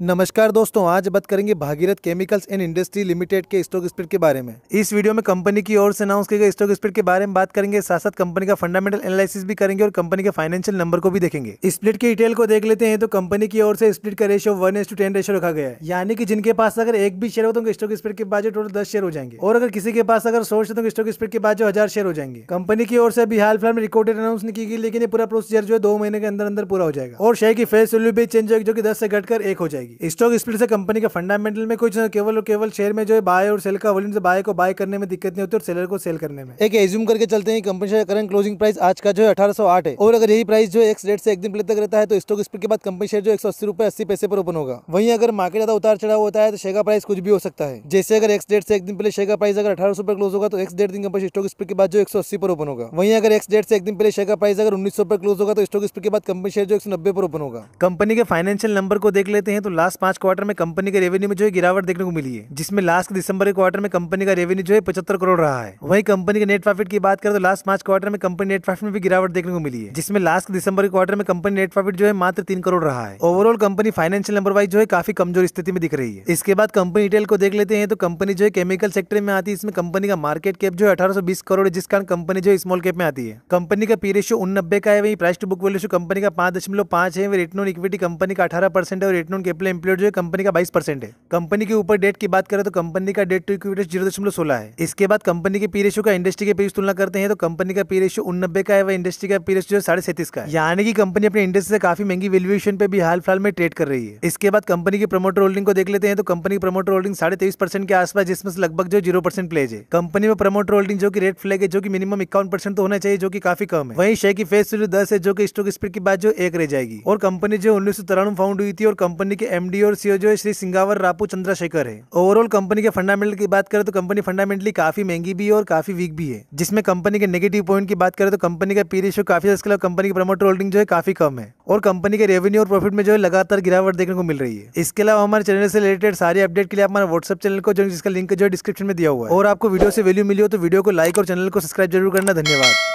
नमस्कार दोस्तों आज बात करेंगे Bhagirath chemicals and industry limited के स्टॉक स्पीड के बारे में इस वीडियो में कंपनी की ओर से अनाउंस किए गए स्टॉक स्पीड के बारे में बात करेंगे साथ साथ कंपनी का फंडामेंटल एनालिसिस भी करेंगे और कंपनी के फाइनेंशियल नंबर को भी देखेंगे स्प्लिट की डिटेल को देख लेते हैं तो कंपनी की ओर से स्प्लिट का रेशियो वन एस रेशियो रखा गया है यानी कि जिनके पास अगर एक भी शेयर हो तो स्टॉक स्पीड के बाद जो टोटल दस शेयर हो जाएंगे और अगर किसी के पास अगर सोर्स शेयर तो स्टॉक स्पीड के बाद जो हजार शेयर हो जाएंगे कंपनी की ओर से अभी हाल फिलहाल में रिकॉर्डेड अनाउंस नहीं की गई लेकिन ये पूरा प्रोसीजर जो है दो महीने के अंदर अंदर पूरा हो जाएगा और शेयर की फेस वैल्यू भी चेंज होगी जो कि दस से घटकर एक हो जाएगी जाएगी स्टॉक स्प्लिट से कंपनी के फंडामेंटल में कुछ केवल और केवल शेयर में जो है बाय और सेल का वॉल्यूम से बाय को बाय करने में दिक्कत नहीं होती और सेलर को सेल करने में एक एज्यूम करके चलते हैं company share current closing price आज का जो है अठारह है और अगर यही प्राइस जो एक डेट से एक दिन पहले तक रहता है तो स्टॉक स्प्लिट के बाद कंपनी शेयर जो एक सौ अस्सी रुपए अस्सी पैसे पर ओपन होगा वहीं अगर मार्केट ज्यादा उतार चढ़ाव होता है तो शेयर का प्राइस कुछ भी हो सकता है जैसे अगर एक्स डेट से एक दिन पहले शेयर का प्राइस अगर अठारह पर क्लोज होगा तो एक्स डेट दिन कंपनी स्टॉक स्प्लिट के बाद जो एक सौ अस्सी पर ओपन होगा वहीं अगर एक्स डेट से एक दिन पहले शेयर का प्राइस अगर उन्नीस पर क्लोज होगा तो स्टॉक स्प्लिट के बाद कंपनी शेयर जो एक सौ नब्बे पर ओपन होगा कंपनी के फाइनेंशियल नंबर को देख लेते हैं तो लास्ट पांच क्वार्टर में कंपनी के रेवेन्यू में जो है गिरावट देखने को मिली है जिसमें लास्ट दिसंबर के क्वार्टर में कंपनी का रेवेन्यू जो है पचहत्तर करोड़ रहा है वही कंपनी के नेट प्रॉफिट की बात करें तो लास्ट पांच क्वार्टर में कंपनी नेट प्रॉफिट में भी गिरावट देखने को मिली है जिसमें लास्ट दिसंबर के क्वार्टर में कंपनी नेट प्रॉफिट जो है मात्र तीन करोड़ रहा है overall company financial number wise जो है काफी कमजोर स्थिति में दिख रही है इसके बाद कंपनी डिटेल को देख लेते हैं तो कंपनी जो है केमिकल सेक्टर में आती है इसमें कंपनी का मार्केट कैप जो है अठारह करोड़ है जिस कारण कंपनी जो है स्मॉल कैप में आती है कंपनी का पी उन नब्बे का है वही price to book value company का पांच दशमलव पांच है रिटर्न इक्विटी कंपनी का अठारह परसेंट है और रिटर्न कैपिटल एम्प्लॉय जो कंपनी का बाईस परसेंट है कंपनी के ऊपर डेट की बात करें तो कंपनी का डेट टू इक्विटी जीरो दशमलव सोलह है इसके बाद कंपनी के पी रेशियो का इंडस्ट्री के पी तुलना करते हैं तो कंपनी का पी रेशियो उन्नबे का है वह इंडस्ट्री का पी रेशियो साढ़े सैंतीस का है यानी कि कंपनी अपने इंडस्ट्री से काफी महंगी वैल्यूएशन पे भी हाल फिलहाल में ट्रेड कर रही है इसके बाद कंपनी की प्रमोटर होल्डिंग को देख लेते हैं तो कंपनी की प्रमोटर होल्डिंग साढ़े तेईस परसेंट के आसपास जिसमें से लगभग जो जीरो परसेंट प्लेज है कंपनी में प्रमोटर होल्डिंग जो की रेट फ्लैग है जो की मिनिमम इक्यावन परसेंट तो होना चाहिए जो की काफी कम है वही शेयर की फेस वैल्यू दस है जो की स्टॉक स्पीड की बात जो एक रह जाएगी और कंपनी जो उन्नीस सौ तिरानवे फाउंड हुई थी और कंपनी के एमडी और सीओ जो है श्री सिंगावर रापू चंद्रशेखर है ओवरऑल कंपनी के फंडामेंटल की बात करें तो कंपनी फंडामेंटली काफी महंगी भी है और काफी वीक भी है जिसमें कंपनी के नेगेटिव पॉइंट की बात करें तो कंपनी का पी रेशियो काफी इसके अलावा कंपनी की प्रमोटर होल्डिंग जो है काफी कम है और कंपनी के रेवेन्यू और प्रॉफिट में जो है लगातार गिरावट देखने को मिल रही है इसके अलावा हमारे चैनल से रिलेटेड सारी अपडेट के लिए हमारे व्हाट्सअप चैनल को जो जिसका लिंक जो है डिस्क्रिप्शन में दिया हुआ है और आपको वीडियो से वैल्यू मिली हो तो वीडियो को लाइक और चैनल को सब्सक्राइब जरूर करना धन्यवाद